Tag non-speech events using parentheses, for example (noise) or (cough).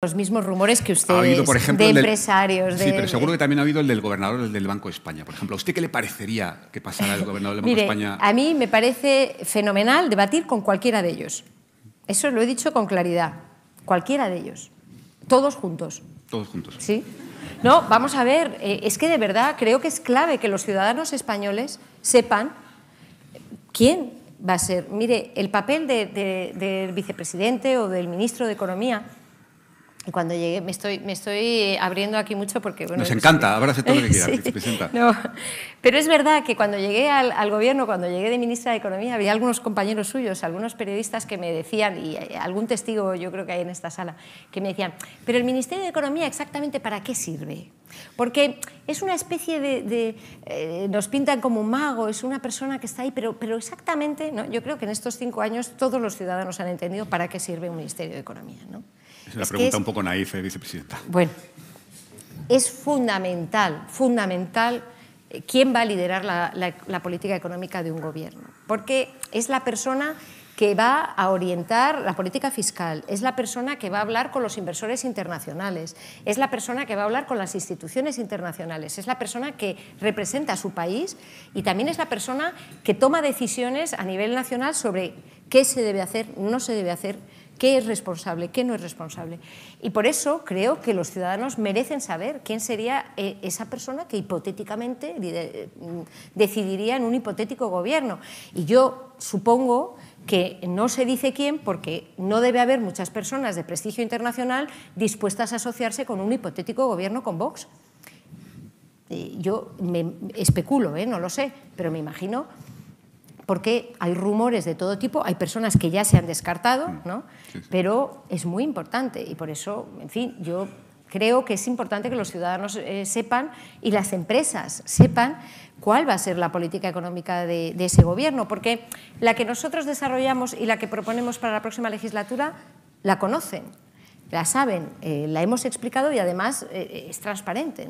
los mismos rumores que usted ha habido, por ejemplo, de empresarios. sí, pero seguro que también ha habido el del gobernador del Banco de España. Por ejemplo, ¿a usted qué le parecería que pasara el gobernador del Banco de España? A mí me parece fenomenal debatir con cualquiera de ellos. Eso lo he dicho con claridad. Cualquiera de ellos. Todos juntos. Todos juntos. Sí. No, vamos a ver, eh, es que de verdad creo que es clave que los ciudadanos españoles sepan quién va a ser. Mire, el papel del vicepresidente o del ministro de Economía y cuando llegué, me estoy, me estoy eh, abriendo aquí mucho porque... Bueno, Nos pues, encanta, abrace todo lo que (laughs) no. Pero es verdad que cuando llegué al, gobierno, cuando llegué de ministra de Economía, había algunos compañeros suyos, algunos periodistas que me decían, y eh, algún testigo yo creo que hay en esta sala, que me decían, pero el Ministerio de Economía exactamente para qué sirve? Porque es una especie de... Eh, nos pintan como un mago, es una persona que está ahí, pero, exactamente, yo creo que en estos cinco años todos los ciudadanos han entendido para qué sirve un Ministerio de Economía. ¿no? Es una pregunta un poco naif, eh, vicepresidenta. Bueno, es fundamental, fundamental eh, quién va a liderar la política económica de un gobierno, porque es la persona que va a orientar la política fiscal, es la persona que va a hablar con los inversores internacionales, es la persona que va a hablar con las instituciones internacionales, es la persona que representa a su país y también es la persona que toma decisiones a nivel nacional sobre qué se debe hacer, no se debe hacer, qué es responsable, qué no es responsable. Y por eso creo que los ciudadanos merecen saber quién sería eh, esa persona que hipotéticamente eh, decidiría en un hipotético gobierno. Y yo supongo que no se dice quién porque no debe haber muchas personas de prestigio internacional dispuestas a asociarse con un hipotético gobierno con Vox. Eh, yo me especulo, ¿eh? no lo sé, pero me imagino porque hay rumores de todo tipo, hay personas que ya se han descartado, mm. ¿no? pero es muy importante y por eso, en fin, yo creo que es importante que los ciudadanos eh, sepan y las empresas sepan cuál va a ser la política económica de, ese gobierno, porque la que nosotros desarrollamos y la que proponemos para la próxima legislatura la conocen, la saben, eh, la hemos explicado y además eh, es transparente.